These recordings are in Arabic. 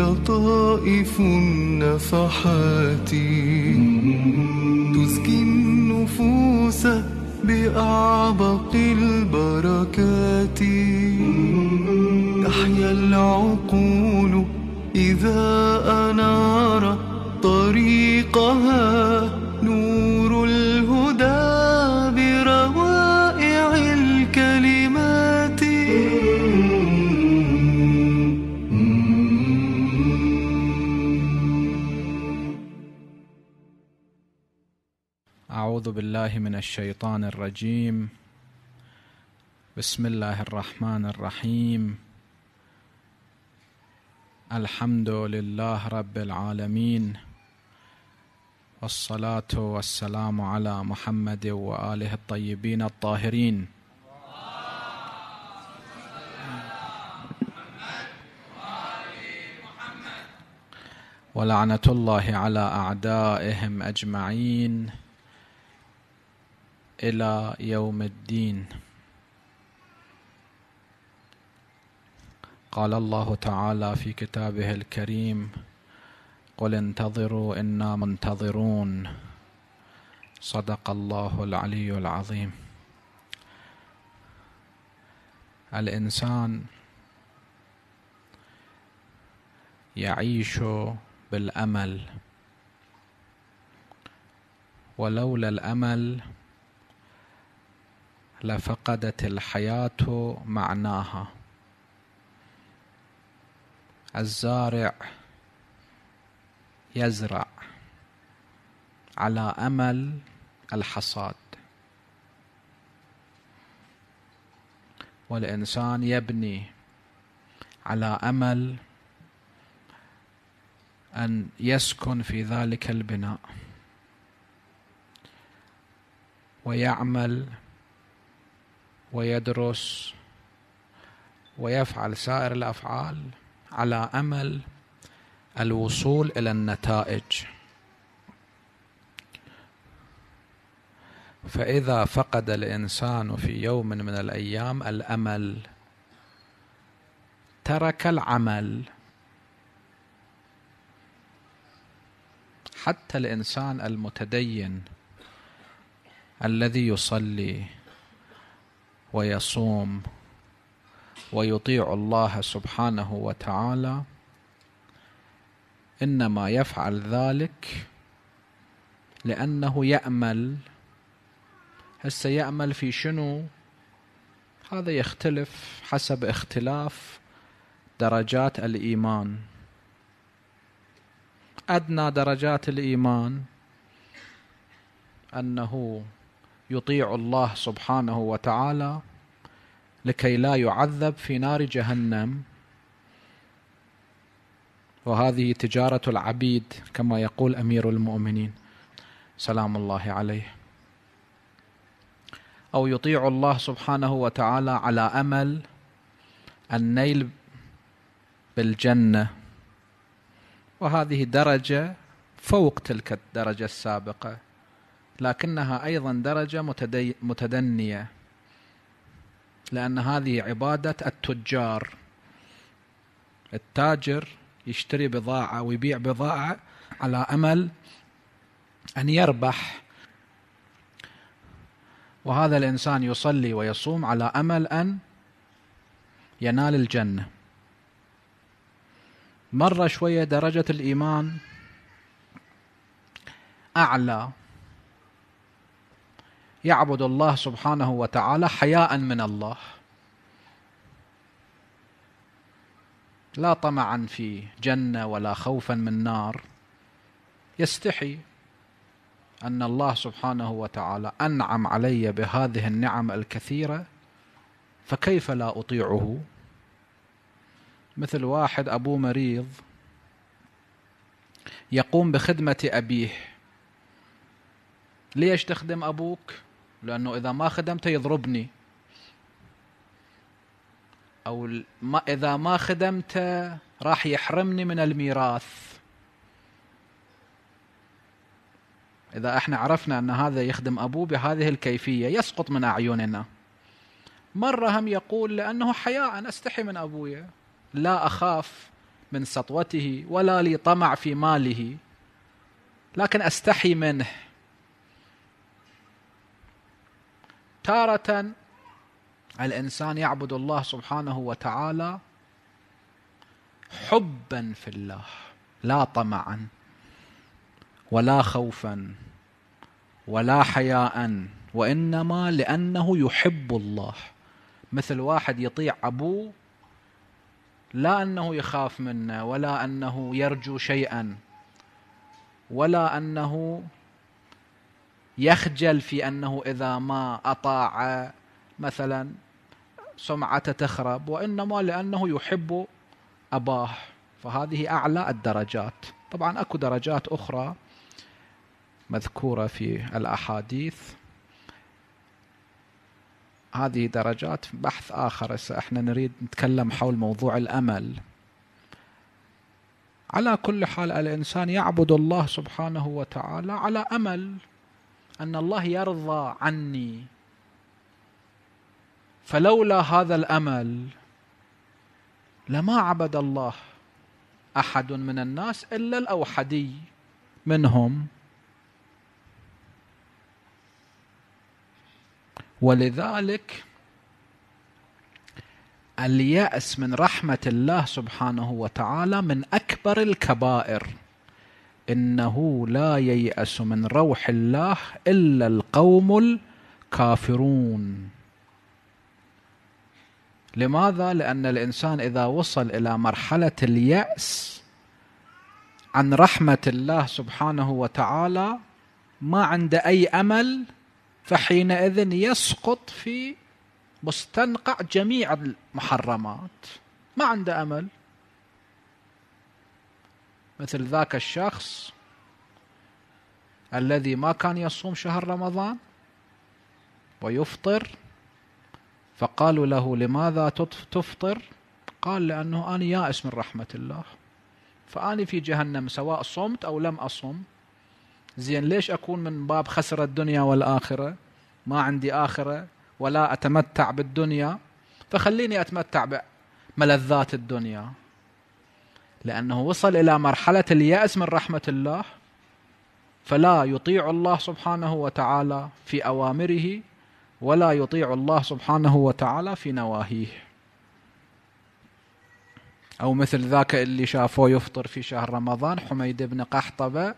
لطائف النفحات تزكي النفوس بأعبق البركات تحيا العقول إذا أنا أعوذ بالله من الشيطان الرجيم بسم الله الرحمن الرحيم الحمد لله رب العالمين والصلاة والسلام على محمد وآله الطيبين الطاهرين ولعنة الله على أعدائهم أجمعين إلى يوم الدين قال الله تعالى في كتابه الكريم قل انتظروا إنا منتظرون صدق الله العلي العظيم الإنسان يعيش بالأمل ولولا الأمل لفقدت الحياة معناها الزارع يزرع على امل الحصاد والانسان يبني على امل ان يسكن في ذلك البناء ويعمل ويدرس ويفعل سائر الافعال على امل الوصول الى النتائج فاذا فقد الانسان في يوم من الايام الامل ترك العمل حتى الانسان المتدين الذي يصلي ويصوم ويطيع الله سبحانه وتعالى انما يفعل ذلك لانه يامل هسه يامل في شنو هذا يختلف حسب اختلاف درجات الايمان ادنى درجات الايمان انه يطيع الله سبحانه وتعالى لكي لا يعذب في نار جهنم وهذه تجارة العبيد كما يقول أمير المؤمنين سلام الله عليه أو يطيع الله سبحانه وتعالى على أمل النيل بالجنة وهذه درجة فوق تلك الدرجة السابقة لكنها ايضا درجه متدي متدنيه لان هذه عباده التجار التاجر يشتري بضاعه ويبيع بضاعه على امل ان يربح وهذا الانسان يصلي ويصوم على امل ان ينال الجنه مره شويه درجه الايمان اعلى يعبد الله سبحانه وتعالى حياء من الله لا طمعا في جنه ولا خوفا من نار يستحي ان الله سبحانه وتعالى انعم علي بهذه النعم الكثيره فكيف لا اطيعه مثل واحد ابوه مريض يقوم بخدمه ابيه ليش تخدم ابوك لأنه إذا ما خدمته يضربني أو ما إذا ما خدمته راح يحرمني من الميراث إذا احنا عرفنا أن هذا يخدم أبوه بهذه الكيفية يسقط من أعيننا مرة هم يقول لأنه حياء أنا أستحي من أبويا لا أخاف من سطوته ولا لي طمع في ماله لكن أستحي منه تارة الإنسان يعبد الله سبحانه وتعالى حبا في الله لا طمعا ولا خوفا ولا حياء وإنما لأنه يحب الله مثل واحد يطيع أبوه لا أنه يخاف منه ولا أنه يرجو شيئا ولا أنه يخجل في انه اذا ما اطاع مثلا سمعته تخرب وانما لانه يحب اباه فهذه اعلى الدرجات طبعا اكو درجات اخرى مذكوره في الاحاديث هذه درجات بحث اخر احنا نريد نتكلم حول موضوع الامل على كل حال الانسان يعبد الله سبحانه وتعالى على امل أن الله يرضى عني فلولا هذا الأمل لما عبد الله أحد من الناس إلا الأوحدي منهم ولذلك اليأس من رحمة الله سبحانه وتعالى من أكبر الكبائر إنه لا ييأس من روح الله إلا القوم الكافرون لماذا؟ لأن الإنسان إذا وصل إلى مرحلة اليأس عن رحمة الله سبحانه وتعالى ما عنده أي أمل فحينئذ يسقط في مستنقع جميع المحرمات ما عنده أمل مثل ذاك الشخص الذي ما كان يصوم شهر رمضان ويفطر فقالوا له لماذا تفطر قال لأنه أنا يائس من رحمة الله فأني في جهنم سواء صمت أو لم أصم زين ليش أكون من باب خسر الدنيا والآخرة ما عندي آخرة ولا أتمتع بالدنيا فخليني أتمتع بملذات الدنيا لأنه وصل إلى مرحلة اليأس من رحمة الله فلا يطيع الله سبحانه وتعالى في أوامره ولا يطيع الله سبحانه وتعالى في نواهيه أو مثل ذاك اللي شافوه يفطر في شهر رمضان حميد بن قحطبة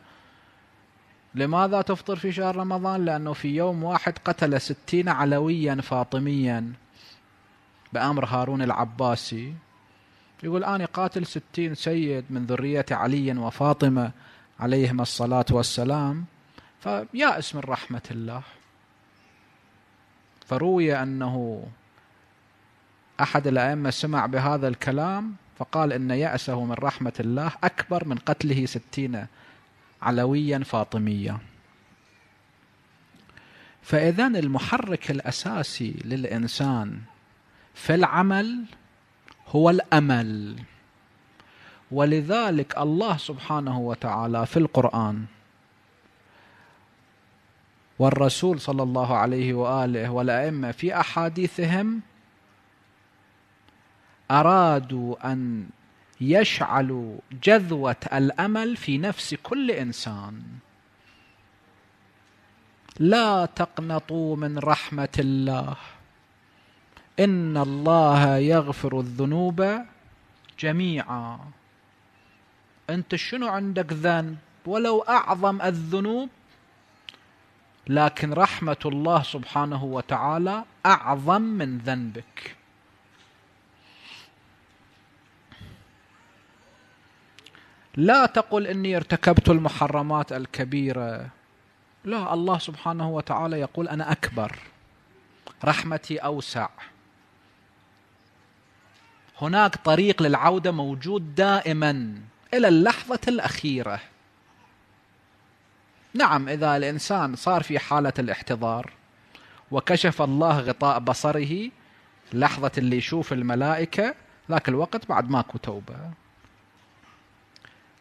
لماذا تفطر في شهر رمضان لأنه في يوم واحد قتل ستين علويا فاطميا بأمر هارون العباسي يقول أنا قاتل ستين سيد من ذرية علي وفاطمة عليهما الصلاة والسلام فيأس من رحمة الله فروي أنه أحد الأئمة سمع بهذا الكلام فقال إن يأسه من رحمة الله أكبر من قتله ستين علويا فاطميا فإذا المحرك الأساسي للإنسان في العمل هو الامل ولذلك الله سبحانه وتعالى في القران والرسول صلى الله عليه واله والائمه في احاديثهم ارادوا ان يشعلوا جذوه الامل في نفس كل انسان لا تقنطوا من رحمه الله إن الله يغفر الذنوب جميعا أنت شنو عندك ذنب ولو أعظم الذنوب لكن رحمة الله سبحانه وتعالى أعظم من ذنبك لا تقل إني ارتكبت المحرمات الكبيرة لا الله سبحانه وتعالى يقول أنا أكبر رحمتي أوسع هناك طريق للعوده موجود دائما الى اللحظه الاخيره نعم اذا الانسان صار في حاله الاحتضار وكشف الله غطاء بصره لحظه اللي يشوف الملائكه ذاك الوقت بعد ماكو توبه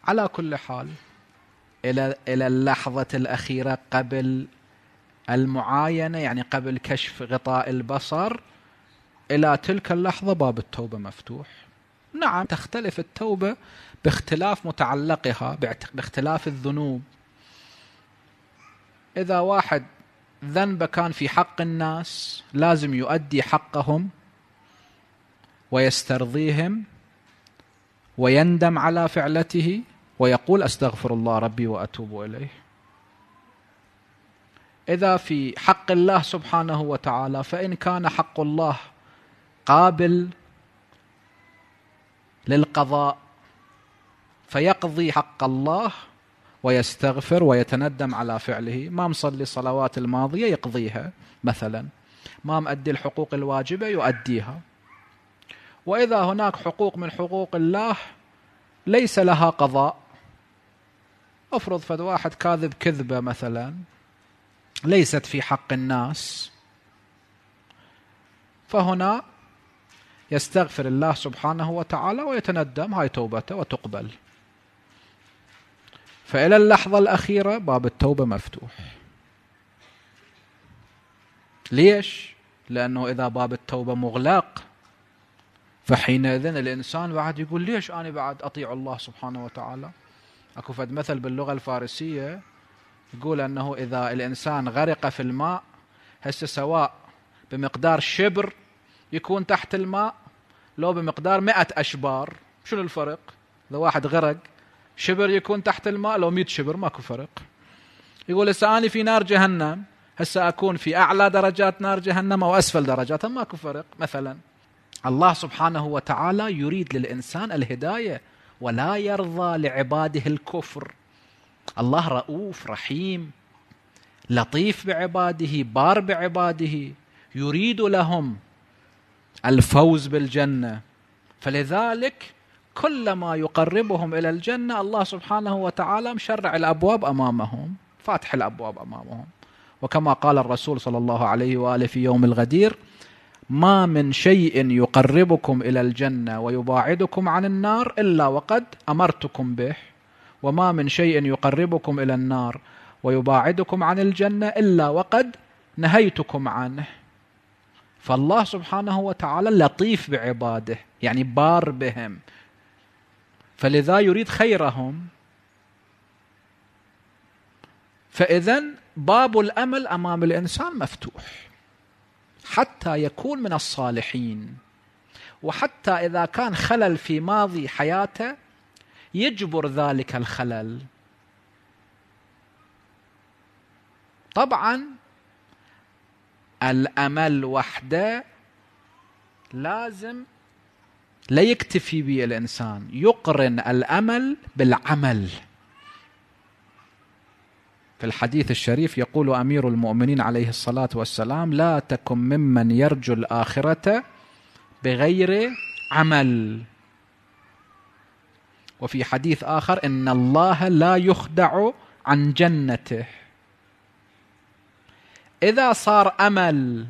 على كل حال الى الى اللحظه الاخيره قبل المعاينه يعني قبل كشف غطاء البصر إلى تلك اللحظة باب التوبة مفتوح نعم تختلف التوبة باختلاف متعلقها باختلاف الذنوب إذا واحد ذنبه كان في حق الناس لازم يؤدي حقهم ويسترضيهم ويندم على فعلته ويقول استغفر الله ربي واتوب اليه اذا في حق الله سبحانه وتعالى فان كان حق الله قابل للقضاء فيقضي حق الله ويستغفر ويتندم على فعله ما مصلي الصلوات الماضية يقضيها مثلا ما مؤدي الحقوق الواجبة يؤديها وإذا هناك حقوق من حقوق الله ليس لها قضاء افرض فد واحد كاذب كذبه مثلا ليست في حق الناس فهنا يستغفر الله سبحانه وتعالى ويتندم هاي توبته وتقبل فإلى اللحظة الأخيرة باب التوبة مفتوح ليش؟ لأنه إذا باب التوبة مغلق فحينئذ الإنسان بعد يقول ليش أنا بعد أطيع الله سبحانه وتعالى أكو فد مثل باللغة الفارسية يقول أنه إذا الإنسان غرق في الماء هسه سواء بمقدار شبر يكون تحت الماء لو بمقدار 100 اشبار شنو الفرق؟ اذا واحد غرق شبر يكون تحت الماء لو 100 شبر ماكو فرق يقول انا في نار جهنم هسه اكون في اعلى درجات نار جهنم او اسفل درجاتها ماكو فرق مثلا الله سبحانه وتعالى يريد للانسان الهدايه ولا يرضى لعباده الكفر الله رؤوف رحيم لطيف بعباده بار بعباده يريد لهم الفوز بالجنه فلذلك كلما يقربهم الى الجنه الله سبحانه وتعالى مشرع الابواب امامهم فاتح الابواب امامهم وكما قال الرسول صلى الله عليه واله في يوم الغدير ما من شيء يقربكم الى الجنه ويباعدكم عن النار الا وقد امرتكم به وما من شيء يقربكم الى النار ويباعدكم عن الجنه الا وقد نهيتكم عنه فالله سبحانه وتعالى لطيف بعباده يعني بار بهم فلذا يريد خيرهم فاذا باب الامل امام الانسان مفتوح حتى يكون من الصالحين وحتى اذا كان خلل في ماضي حياته يجبر ذلك الخلل طبعا الأمل وحده لازم لا يكتفي به الإنسان يقرن الأمل بالعمل في الحديث الشريف يقول أمير المؤمنين عليه الصلاة والسلام لا تكن ممن يرجو الآخرة بغير عمل وفي حديث آخر إن الله لا يخدع عن جنته اذا صار امل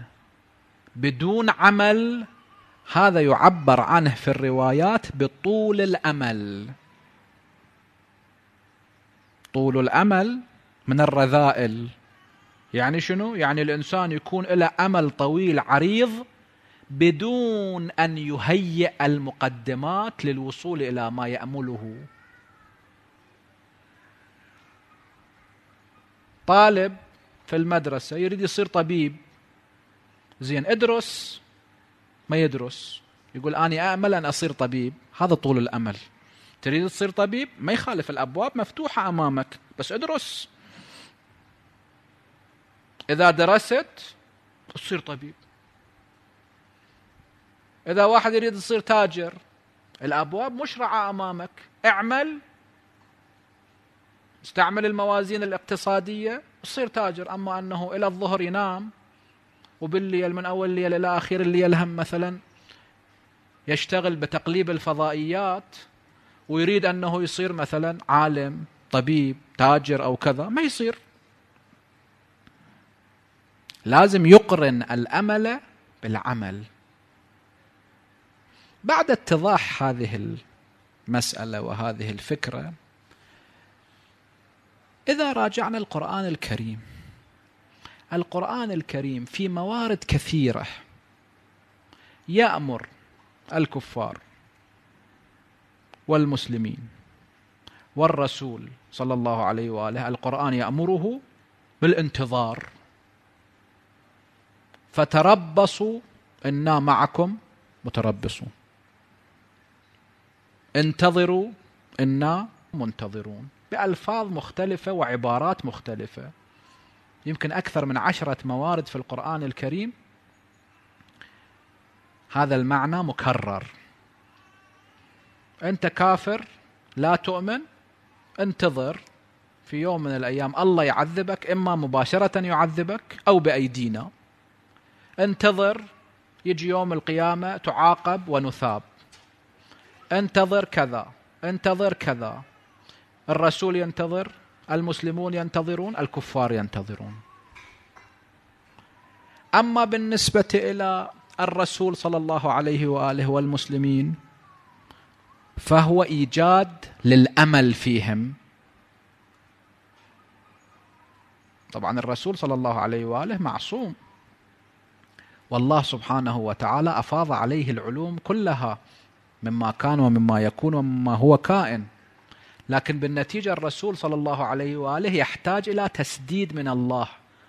بدون عمل هذا يعبر عنه في الروايات بطول الامل طول الامل من الرذائل يعني شنو يعني الانسان يكون له امل طويل عريض بدون ان يهيئ المقدمات للوصول الى ما يامله طالب في المدرسة يريد يصير طبيب زين ادرس ما يدرس يقول أنا أأمل أن أصير طبيب هذا طول الأمل تريد تصير طبيب ما يخالف الأبواب مفتوحة أمامك بس ادرس إذا درست تصير طبيب إذا واحد يريد يصير تاجر الأبواب مشرعة أمامك اعمل استعمل الموازين الاقتصادية يصير تاجر أما أنه إلى الظهر ينام وبالليل من أول الليل إلى آخر الليل هم مثلا يشتغل بتقليب الفضائيات ويريد أنه يصير مثلا عالم طبيب تاجر أو كذا ما يصير لازم يقرن الأمل بالعمل بعد اتضاح هذه المسألة وهذه الفكرة إذا راجعنا القرآن الكريم القرآن الكريم في موارد كثيرة يأمر الكفار والمسلمين والرسول صلى الله عليه واله القرآن يأمره بالانتظار فتربصوا إنا معكم متربصون انتظروا إنا منتظرون بألفاظ مختلفة وعبارات مختلفة يمكن أكثر من عشرة موارد في القرآن الكريم هذا المعنى مكرر أنت كافر لا تؤمن انتظر في يوم من الأيام الله يعذبك إما مباشرة يعذبك أو بأيدينا انتظر يجي يوم القيامة تعاقب ونثاب انتظر كذا انتظر كذا الرسول ينتظر المسلمون ينتظرون الكفار ينتظرون اما بالنسبه الى الرسول صلى الله عليه واله والمسلمين فهو ايجاد للامل فيهم طبعا الرسول صلى الله عليه واله معصوم والله سبحانه وتعالى افاض عليه العلوم كلها مما كان ومما يكون ومما هو كائن لكن بالنتيجة الرسول صلى الله عليه وآله يحتاج إلى تسديد من الله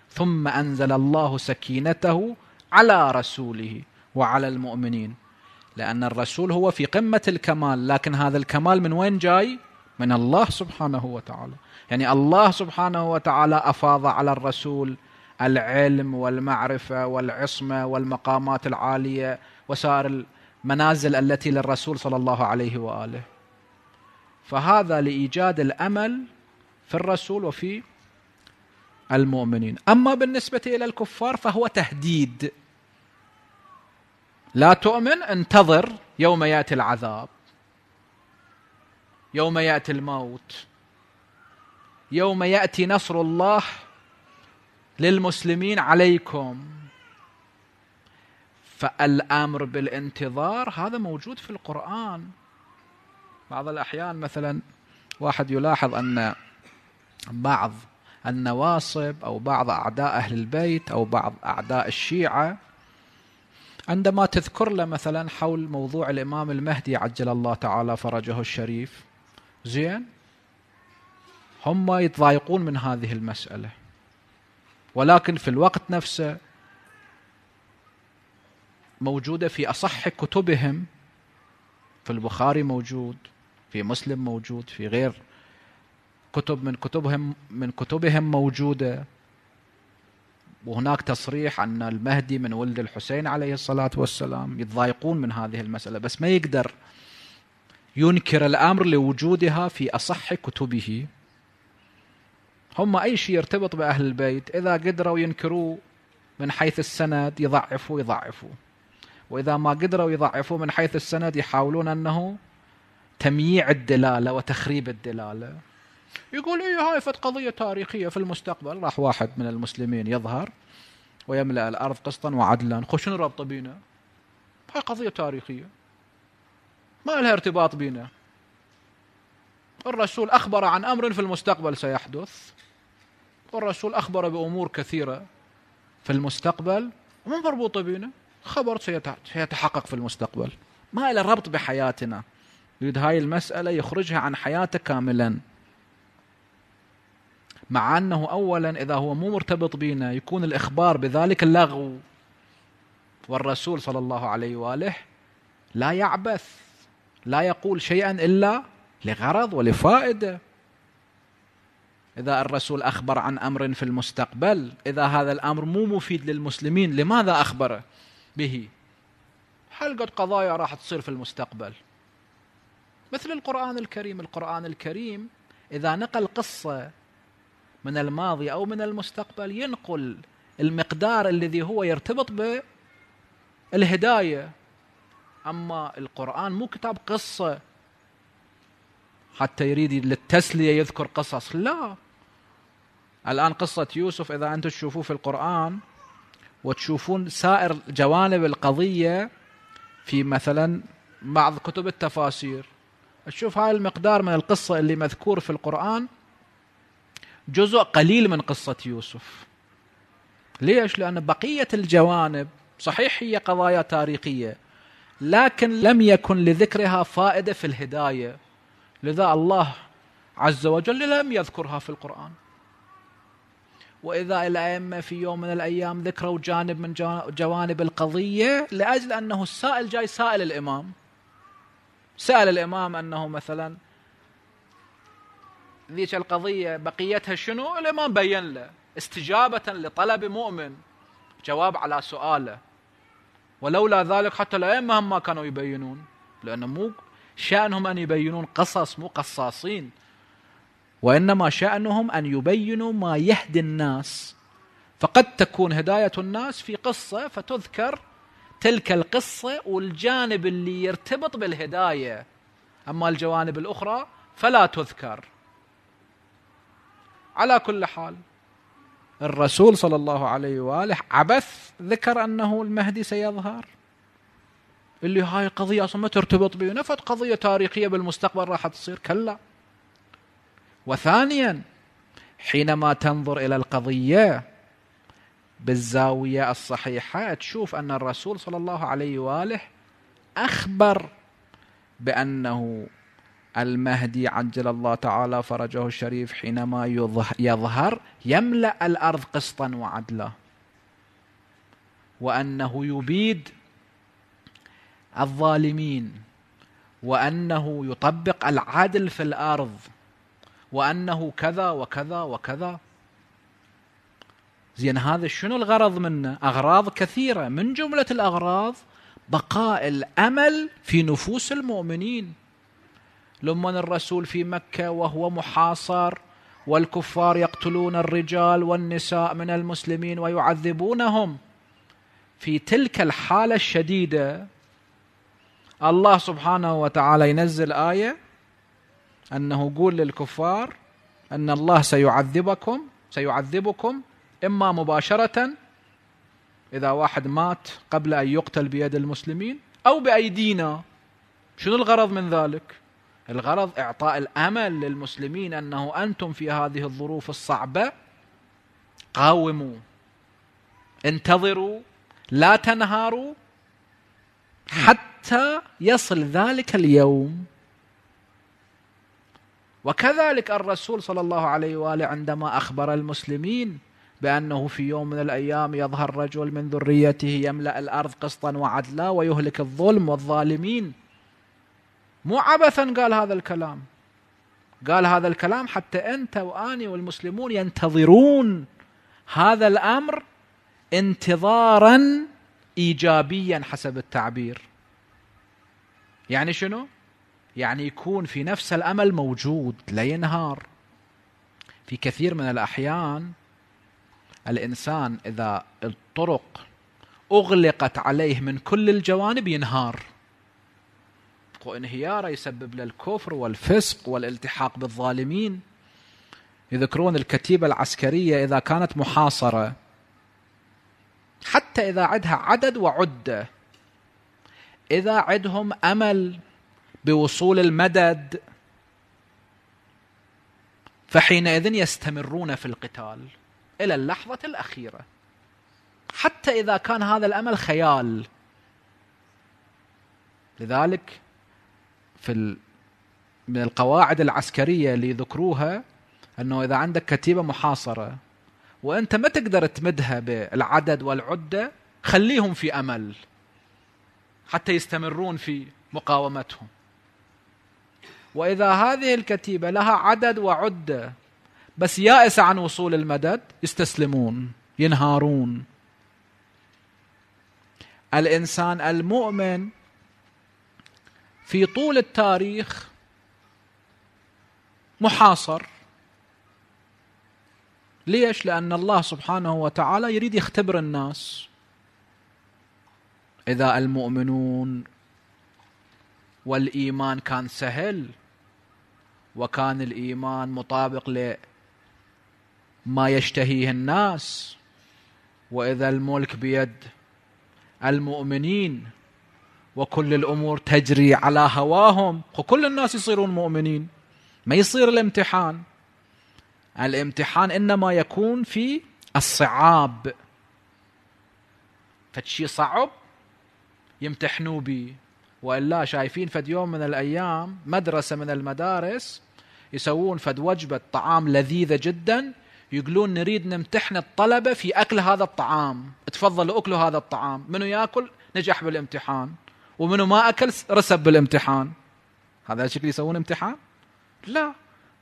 ثم أنزل الله سكينته على رسوله وعلى المؤمنين لأن الرسول هو في قمة الكمال لكن هذا الكمال من وين جاي؟ من الله سبحانه وتعالى يعني الله سبحانه وتعالى أفاض على الرسول العلم والمعرفة والعصمة والمقامات العالية وسائر المنازل التي للرسول صلى الله عليه وآله فهذا لايجاد الامل في الرسول وفي المؤمنين اما بالنسبه الى الكفار فهو تهديد لا تؤمن انتظر يوم ياتي العذاب يوم ياتي الموت يوم ياتي نصر الله للمسلمين عليكم فالامر بالانتظار هذا موجود في القران بعض الأحيان مثلا واحد يلاحظ أن بعض النواصب أو بعض أعداء أهل البيت أو بعض أعداء الشيعة عندما تذكر له مثلا حول موضوع الإمام المهدي عجل الله تعالى فرجه الشريف زين هم يتضايقون من هذه المسألة ولكن في الوقت نفسه موجودة في أصح كتبهم في البخاري موجود في مسلم موجود في غير كتب من كتبهم من كتبهم موجوده وهناك تصريح ان المهدي من ولد الحسين عليه الصلاه والسلام يتضايقون من هذه المساله بس ما يقدر ينكر الامر لوجودها في اصح كتبه هم اي شيء يرتبط باهل البيت اذا قدروا ينكروه من حيث السند يضعفوا يضعفوا واذا ما قدروا يضعفوا من حيث السند يحاولون انه تمييع الدلاله وتخريب الدلاله يقول ايه هاي فت قضيه تاريخيه في المستقبل راح واحد من المسلمين يظهر ويملا الارض قسطا وعدلا خو شنو بينا؟ هاي قضيه تاريخيه ما لها ارتباط بينا الرسول اخبر عن امر في المستقبل سيحدث والرسول اخبر بامور كثيره في المستقبل مو مربوطه بينا خبر سيتحقق في المستقبل ما له ربط بحياتنا يريد هاي المسألة يخرجها عن حياته كاملا مع أنه أولا إذا هو مو مرتبط بينا يكون الإخبار بذلك اللغو والرسول صلى الله عليه وآله لا يعبث لا يقول شيئا إلا لغرض ولفائدة إذا الرسول أخبر عن أمر في المستقبل إذا هذا الأمر مو مفيد للمسلمين لماذا أخبره به حلقة قضايا راح تصير في المستقبل مثل القرآن الكريم القرآن الكريم إذا نقل قصة من الماضي أو من المستقبل ينقل المقدار الذي هو يرتبط به الهداية أما القرآن مو كتاب قصة حتى يريد للتسلية يذكر قصص لا الآن قصة يوسف إذا أنتم تشوفوه في القرآن وتشوفون سائر جوانب القضية في مثلا بعض كتب التفاسير تشوف هاي المقدار من القصة اللي مذكور في القرآن جزء قليل من قصة يوسف ليش؟ لأن بقية الجوانب صحيح هي قضايا تاريخية لكن لم يكن لذكرها فائدة في الهداية لذا الله عز وجل لم يذكرها في القرآن وإذا الأئمة في يوم من الأيام ذكروا جانب من جوانب القضية لأجل أنه السائل جاي سائل الإمام سأل الإمام أنه مثلا ذيك القضية بقيتها شنو الإمام بين له استجابة لطلب مؤمن جواب على سؤاله ولولا ذلك حتى الأئمة هم ما كانوا يبينون لأن مو شأنهم أن يبينون قصص مو قصاصين وإنما شأنهم أن يبينوا ما يهدي الناس فقد تكون هداية الناس في قصة فتذكر تلك القصه والجانب اللي يرتبط بالهدايه اما الجوانب الاخرى فلا تذكر على كل حال الرسول صلى الله عليه واله عبث ذكر انه المهدي سيظهر اللي هاي قضية أصلا ما ترتبط به نفت قضية تاريخية بالمستقبل راح تصير كلا وثانيا حينما تنظر إلى القضية بالزاوية الصحيحة تشوف أن الرسول صلى الله عليه وآله أخبر بأنه المهدي عجل الله تعالى فرجه الشريف حينما يظهر يملأ الأرض قسطا وعدلا وأنه يبيد الظالمين وأنه يطبق العدل في الأرض وأنه كذا وكذا وكذا زين هذا شنو الغرض منه؟ اغراض كثيره من جمله الاغراض بقاء الامل في نفوس المؤمنين. لما الرسول في مكه وهو محاصر والكفار يقتلون الرجال والنساء من المسلمين ويعذبونهم في تلك الحاله الشديده الله سبحانه وتعالى ينزل ايه انه قول للكفار ان الله سيعذبكم سيعذبكم إما مباشرة إذا واحد مات قبل أن يقتل بيد المسلمين أو بأيدينا شنو الغرض من ذلك؟ الغرض إعطاء الأمل للمسلمين أنه أنتم في هذه الظروف الصعبة قاوموا انتظروا لا تنهاروا حتى يصل ذلك اليوم وكذلك الرسول صلى الله عليه واله عندما اخبر المسلمين بأنه في يوم من الأيام يظهر رجل من ذريته يملأ الأرض قسطا وعدلا ويهلك الظلم والظالمين مو عبثا قال هذا الكلام قال هذا الكلام حتى أنت وأني والمسلمون ينتظرون هذا الأمر انتظارا إيجابيا حسب التعبير يعني شنو؟ يعني يكون في نفس الأمل موجود لا ينهار في كثير من الأحيان الانسان اذا الطرق اغلقت عليه من كل الجوانب ينهار وانهياره يسبب له الكفر والفسق والالتحاق بالظالمين يذكرون الكتيبه العسكريه اذا كانت محاصره حتى اذا عدها عدد وعده اذا عدهم امل بوصول المدد فحينئذ يستمرون في القتال إلى اللحظة الأخيرة حتى إذا كان هذا الأمل خيال لذلك في من القواعد العسكرية اللي يذكروها أنه إذا عندك كتيبة محاصرة وأنت ما تقدر تمدها بالعدد والعدة خليهم في أمل حتى يستمرون في مقاومتهم وإذا هذه الكتيبة لها عدد وعدة بس يائس عن وصول المدد يستسلمون ينهارون الانسان المؤمن في طول التاريخ محاصر ليش لان الله سبحانه وتعالى يريد يختبر الناس اذا المؤمنون والايمان كان سهل وكان الايمان مطابق ل ما يشتهيه الناس واذا الملك بيد المؤمنين وكل الامور تجري على هواهم وكل الناس يصيرون مؤمنين ما يصير الامتحان الامتحان انما يكون في الصعاب فشي صعب يمتحنوا به والا شايفين فد يوم من الايام مدرسه من المدارس يسوون فد وجبه طعام لذيذه جدا يقولون نريد نمتحن الطلبة في أكل هذا الطعام تفضلوا أكلوا هذا الطعام منو يأكل نجح بالامتحان ومنو ما أكل رسب بالامتحان هذا شكل يسوون امتحان لا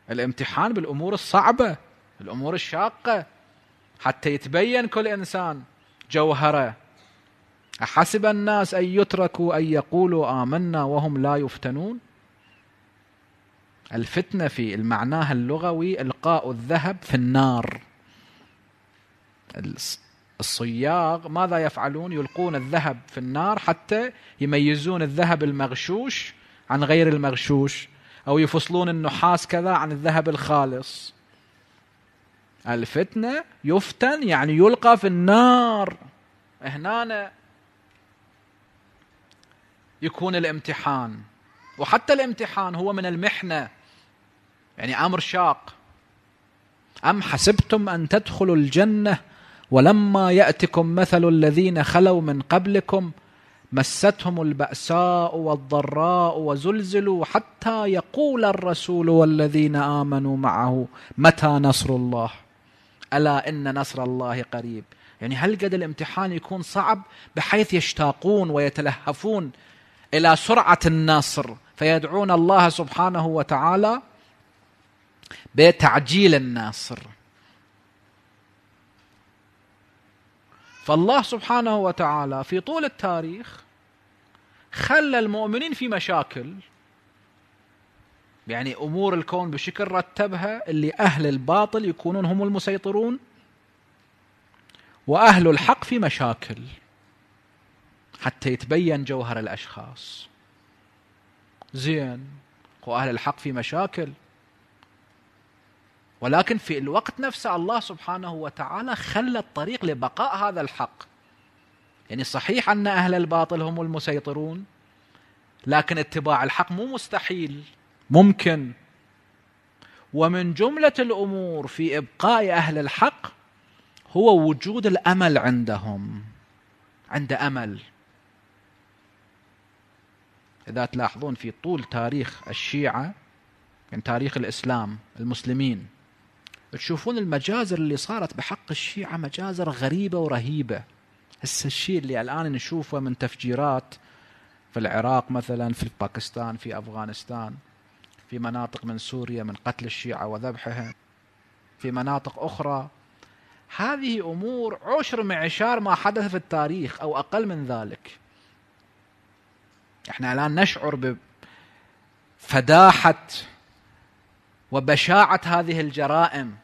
الامتحان بالأمور الصعبة الأمور الشاقة حتى يتبين كل إنسان جوهره أحسب الناس أن يتركوا أن يقولوا آمنا وهم لا يفتنون الفتنة في معناها اللغوي إلقاء الذهب في النار الصياغ ماذا يفعلون يلقون الذهب في النار حتى يميزون الذهب المغشوش عن غير المغشوش أو يفصلون النحاس كذا عن الذهب الخالص الفتنة يفتن يعني يلقى في النار هنا يكون الامتحان وحتى الامتحان هو من المحنه يعني امر شاق ام حسبتم ان تدخلوا الجنه ولما ياتكم مثل الذين خلوا من قبلكم مستهم الباساء والضراء وزلزلوا حتى يقول الرسول والذين امنوا معه متى نصر الله الا ان نصر الله قريب يعني هل قد الامتحان يكون صعب بحيث يشتاقون ويتلهفون الى سرعه النصر فيدعون الله سبحانه وتعالى بتعجيل الناصر فالله سبحانه وتعالى في طول التاريخ خلى المؤمنين في مشاكل يعني امور الكون بشكل رتبها اللي اهل الباطل يكونون هم المسيطرون واهل الحق في مشاكل حتى يتبين جوهر الاشخاص زين واهل الحق في مشاكل ولكن في الوقت نفسه الله سبحانه وتعالى خلى الطريق لبقاء هذا الحق يعني صحيح أن أهل الباطل هم المسيطرون لكن اتباع الحق مو مستحيل ممكن ومن جملة الأمور في إبقاء أهل الحق هو وجود الأمل عندهم عند أمل إذا تلاحظون في طول تاريخ الشيعة من يعني تاريخ الإسلام المسلمين تشوفون المجازر اللي صارت بحق الشيعة مجازر غريبة ورهيبة هسه الشيء اللي الآن نشوفه من تفجيرات في العراق مثلا في باكستان في أفغانستان في مناطق من سوريا من قتل الشيعة وذبحهم في مناطق أخرى هذه أمور عشر معشار ما حدث في التاريخ أو أقل من ذلك احنا الآن نشعر بفداحة وبشاعة هذه الجرائم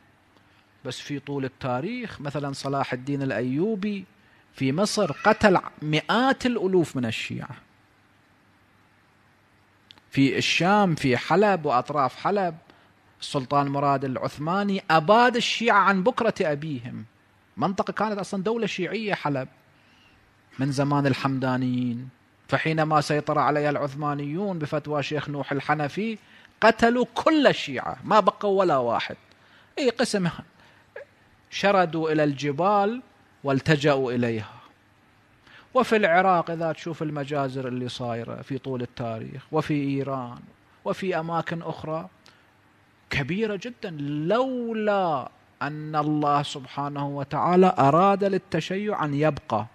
بس في طول التاريخ مثلا صلاح الدين الأيوبي في مصر قتل مئات الألوف من الشيعة في الشام في حلب وأطراف حلب السلطان مراد العثماني أباد الشيعة عن بكرة أبيهم منطقة كانت أصلا دولة شيعية حلب من زمان الحمدانيين فحينما سيطر عليها العثمانيون بفتوى شيخ نوح الحنفي قتلوا كل الشيعة ما بقوا ولا واحد أي قسم شردوا إلى الجبال والتجأوا إليها وفي العراق إذا تشوف المجازر اللي صايرة في طول التاريخ وفي إيران وفي أماكن أخرى كبيرة جدا لولا أن الله سبحانه وتعالى أراد للتشيع أن يبقى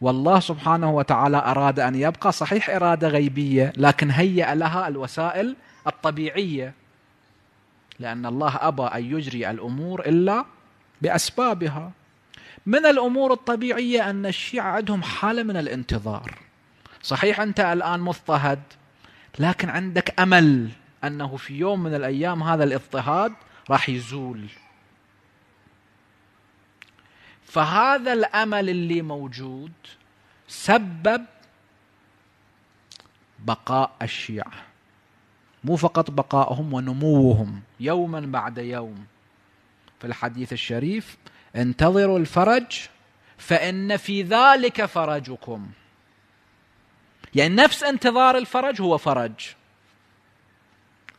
والله سبحانه وتعالى أراد أن يبقى صحيح إرادة غيبية لكن هيأ لها الوسائل الطبيعية لأن الله أبى أن يجري الأمور إلا بأسبابها من الأمور الطبيعية أن الشيعة عندهم حالة من الانتظار صحيح أنت الآن مضطهد لكن عندك أمل أنه في يوم من الأيام هذا الاضطهاد راح يزول فهذا الامل اللي موجود سبب بقاء الشيعه مو فقط بقائهم ونموهم يوما بعد يوم في الحديث الشريف انتظروا الفرج فان في ذلك فرجكم يعني نفس انتظار الفرج هو فرج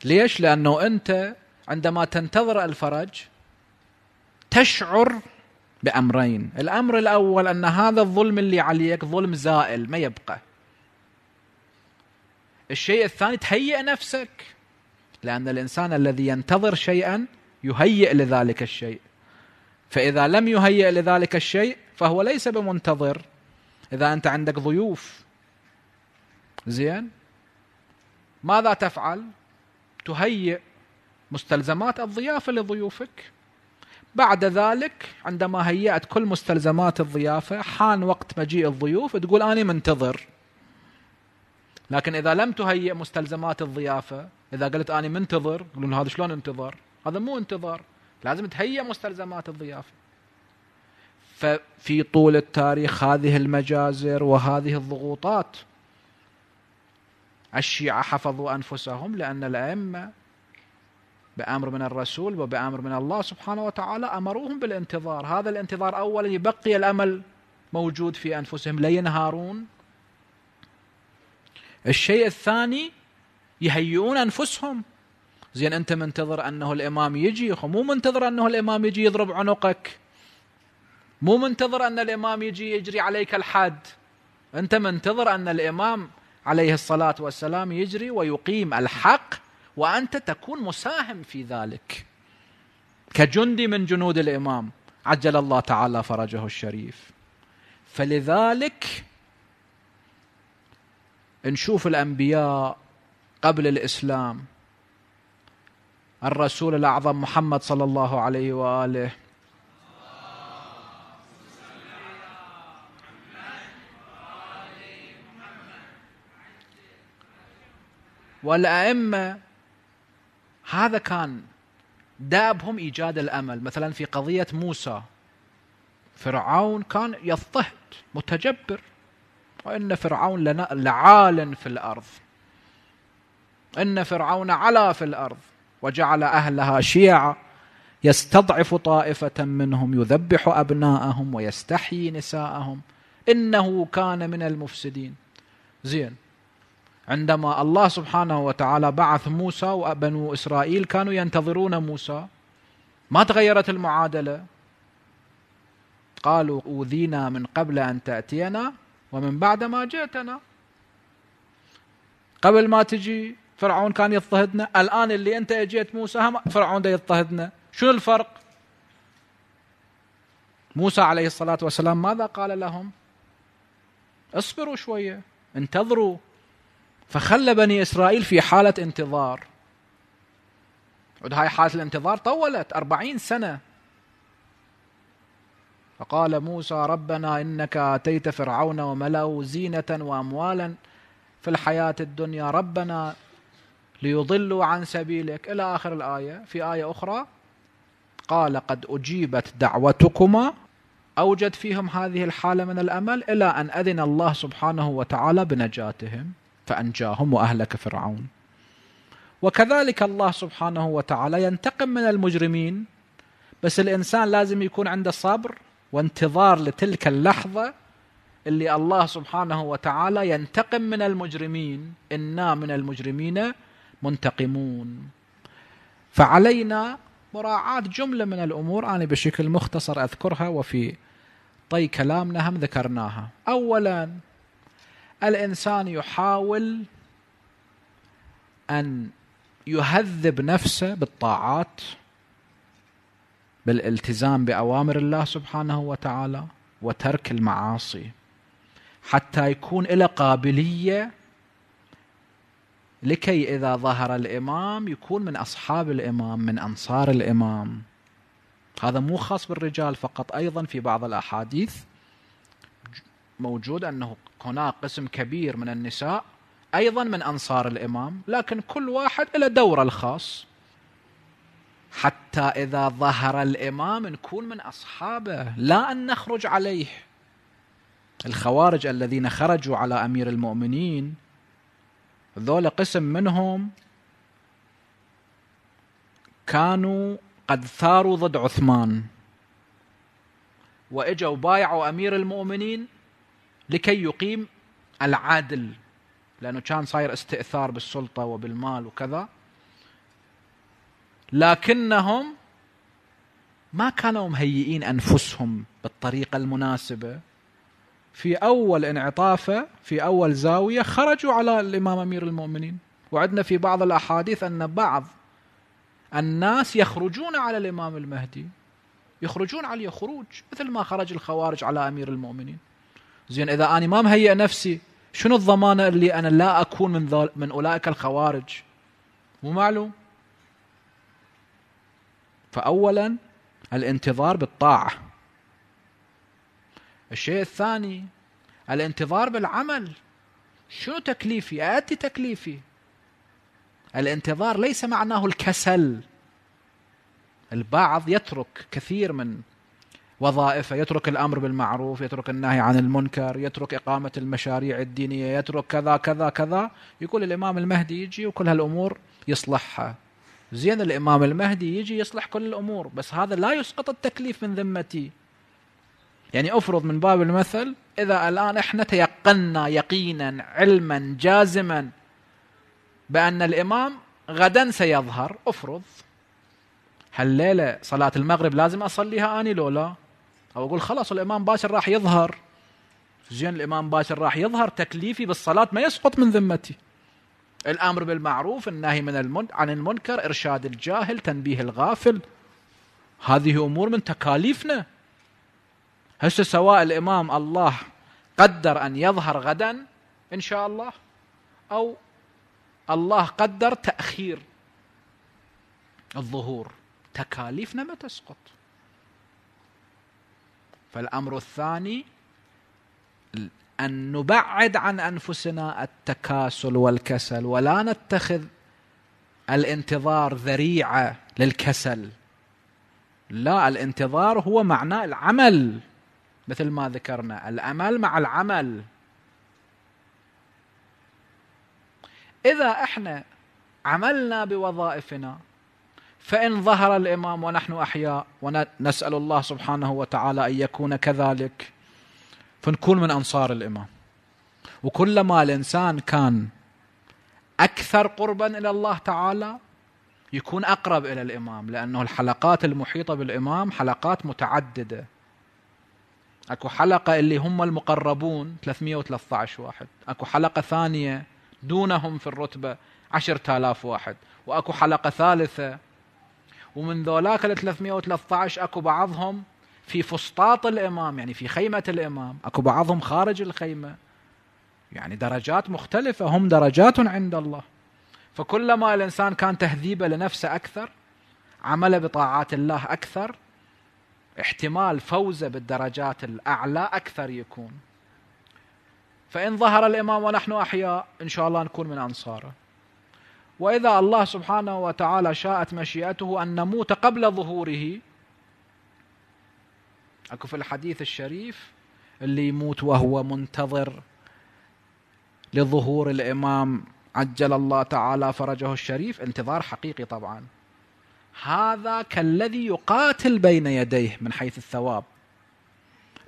ليش لانه انت عندما تنتظر الفرج تشعر بأمرين الأمر الأول أن هذا الظلم اللي عليك ظلم زائل ما يبقى الشيء الثاني تهيئ نفسك لأن الإنسان الذي ينتظر شيئا يهيئ لذلك الشيء فإذا لم يهيئ لذلك الشيء فهو ليس بمنتظر إذا أنت عندك ضيوف زين ماذا تفعل؟ تهيئ مستلزمات الضيافة لضيوفك بعد ذلك عندما هيأت كل مستلزمات الضيافة حان وقت مجيء الضيوف تقول أنا منتظر لكن إذا لم تهيئ مستلزمات الضيافة إذا قلت أنا منتظر يقولون هذا شلون انتظر هذا مو انتظار لازم تهيئ مستلزمات الضيافة ففي طول التاريخ هذه المجازر وهذه الضغوطات الشيعة حفظوا أنفسهم لأن الأئمة بأمر من الرسول وبأمر من الله سبحانه وتعالى أمروهم بالانتظار هذا الانتظار أولا يبقي الأمل موجود في أنفسهم لا ينهارون الشيء الثاني يهيئون أنفسهم زين أنت منتظر أنه الإمام يجي مو منتظر أنه الإمام يجي يضرب عنقك مو منتظر أن الإمام يجي يجري عليك الحد أنت منتظر أن الإمام عليه الصلاة والسلام يجري ويقيم الحق وأنت تكون مساهم في ذلك كجندي من جنود الإمام عجل الله تعالى فرجه الشريف فلذلك نشوف الأنبياء قبل الإسلام الرسول الأعظم محمد صلى الله عليه وآله والأئمة هذا كان دابهم ايجاد الامل مثلا في قضيه موسى فرعون كان يضطهد متجبر وان فرعون لعال في الارض ان فرعون علا في الارض وجعل اهلها شيعا يستضعف طائفه منهم يذبح ابناءهم ويستحيي نساءهم انه كان من المفسدين زين عندما الله سبحانه وتعالى بعث موسى وبنو اسرائيل كانوا ينتظرون موسى ما تغيرت المعادله قالوا اوذينا من قبل ان تاتينا ومن بعد ما جئتنا قبل ما تجي فرعون كان يضطهدنا الان اللي انت اجيت موسى هم فرعون ده يضطهدنا شنو الفرق موسى عليه الصلاه والسلام ماذا قال لهم اصبروا شويه انتظروا فخلى بني إسرائيل في حالة انتظار هاي حالة الانتظار طولت أربعين سنة فقال موسى ربنا إنك آتيت فرعون وملأه زينة وأموالا في الحياة الدنيا ربنا ليضلوا عن سبيلك إلى آخر الآية في آية أخرى قال قد أجيبت دعوتكما أوجد فيهم هذه الحالة من الأمل إلى أن أذن الله سبحانه وتعالى بنجاتهم فأنجاهم وأهلك فرعون وكذلك الله سبحانه وتعالى ينتقم من المجرمين بس الإنسان لازم يكون عنده صبر وانتظار لتلك اللحظة اللي الله سبحانه وتعالى ينتقم من المجرمين إنا من المجرمين منتقمون فعلينا مراعاة جملة من الأمور أنا بشكل مختصر أذكرها وفي طي كلامنا هم ذكرناها أولا الانسان يحاول ان يهذب نفسه بالطاعات بالالتزام باوامر الله سبحانه وتعالى وترك المعاصي حتى يكون له قابليه لكي اذا ظهر الامام يكون من اصحاب الامام من انصار الامام هذا مو خاص بالرجال فقط ايضا في بعض الاحاديث موجود انه هناك قسم كبير من النساء ايضا من انصار الامام لكن كل واحد له دوره الخاص حتى اذا ظهر الامام نكون من اصحابه لا ان نخرج عليه الخوارج الذين خرجوا على امير المؤمنين ذول قسم منهم كانوا قد ثاروا ضد عثمان واجوا بايعوا امير المؤمنين لكي يقيم العادل لأنه كان صاير استئثار بالسلطة وبالمال وكذا لكنهم ما كانوا مهيئين أنفسهم بالطريقة المناسبة في أول انعطافه في أول زاوية خرجوا على الإمام أمير المؤمنين وعدنا في بعض الأحاديث أن بعض الناس يخرجون على الإمام المهدي يخرجون عليه خروج مثل ما خرج الخوارج على أمير المؤمنين زين إذا أنا ما مهيئ نفسي شنو الضمانة اللي أنا لا أكون من من أولئك الخوارج مو معلوم فأولا الانتظار بالطاعة الشيء الثاني الانتظار بالعمل شنو تكليفي اتي تكليفي الانتظار ليس معناه الكسل البعض يترك كثير من وظائفه يترك الامر بالمعروف يترك النهي عن المنكر يترك اقامه المشاريع الدينيه يترك كذا كذا كذا يقول الامام المهدي يجي وكل هالامور يصلحها زين الامام المهدي يجي يصلح كل الامور بس هذا لا يسقط التكليف من ذمتي يعني افرض من باب المثل اذا الان احنا تيقنا يقينا علما جازما بان الامام غدا سيظهر افرض هالليله صلاه المغرب لازم اصليها اني لو لا او اقول خلاص الامام باشر راح يظهر زين الامام باشر راح يظهر تكليفي بالصلاه ما يسقط من ذمتي الامر بالمعروف النهي من المن... عن المنكر ارشاد الجاهل تنبيه الغافل هذه امور من تكاليفنا هسه سواء الامام الله قدر ان يظهر غدا ان شاء الله او الله قدر تاخير الظهور تكاليفنا ما تسقط فالامر الثاني ان نبعد عن انفسنا التكاسل والكسل ولا نتخذ الانتظار ذريعه للكسل لا الانتظار هو معنى العمل مثل ما ذكرنا الامل مع العمل اذا احنا عملنا بوظائفنا فإن ظهر الإمام ونحن أحياء ونسأل الله سبحانه وتعالى أن يكون كذلك فنكون من أنصار الإمام وكلما الإنسان كان أكثر قربا إلى الله تعالى يكون أقرب إلى الإمام لأنه الحلقات المحيطة بالإمام حلقات متعددة أكو حلقة اللي هم المقربون 313 واحد أكو حلقة ثانية دونهم في الرتبة 10000 واحد وأكو حلقة ثالثة ومن ذولاك ال 313 اكو بعضهم في فسطاط الامام يعني في خيمه الامام اكو بعضهم خارج الخيمه يعني درجات مختلفه هم درجات عند الله فكلما الانسان كان تهذيبه لنفسه اكثر عمله بطاعات الله اكثر احتمال فوزه بالدرجات الاعلى اكثر يكون فان ظهر الامام ونحن احياء ان شاء الله نكون من انصاره وإذا الله سبحانه وتعالى شاءت مشيئته أن نموت قبل ظهوره أكو في الحديث الشريف اللي يموت وهو منتظر لظهور الإمام عجل الله تعالى فرجه الشريف انتظار حقيقي طبعا هذا كالذي يقاتل بين يديه من حيث الثواب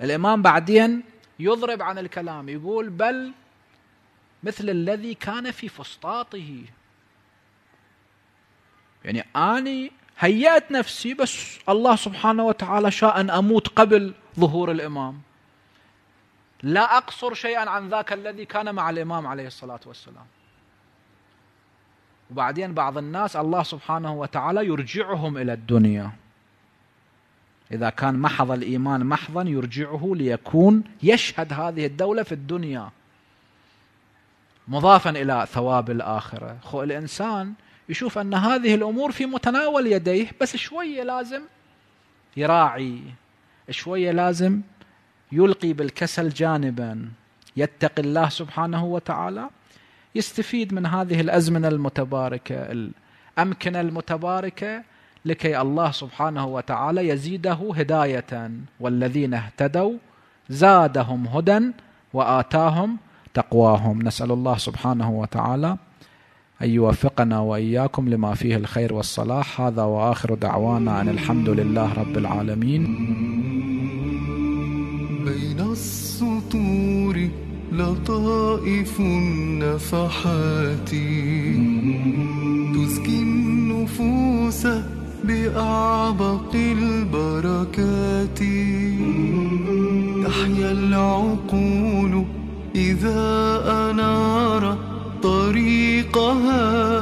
الإمام بعدين يضرب عن الكلام يقول بل مثل الذي كان في فسطاطه يعني أني هيأت نفسي بس الله سبحانه وتعالى شاء أن أموت قبل ظهور الإمام لا أقصر شيئا عن ذاك الذي كان مع الإمام عليه الصلاة والسلام وبعدين بعض الناس الله سبحانه وتعالى يرجعهم إلى الدنيا إذا كان محض الإيمان محضا يرجعه ليكون يشهد هذه الدولة في الدنيا مضافا إلى ثواب الآخرة خو الإنسان يشوف أن هذه الأمور في متناول يديه بس شوية لازم يراعي شوية لازم يلقي بالكسل جانبا يتقي الله سبحانه وتعالى يستفيد من هذه الأزمنة المتباركة الأمكنة المتباركة لكي الله سبحانه وتعالى يزيده هداية والذين اهتدوا زادهم هدى وآتاهم تقواهم نسأل الله سبحانه وتعالى أن يوفقنا وإياكم لما فيه الخير والصلاح هذا وآخر دعوانا أن الحمد لله رب العالمين بين السطور لطائف النفحات تزكي النفوس بأعبق البركات تحيا العقول إذا أنار طريق رزقها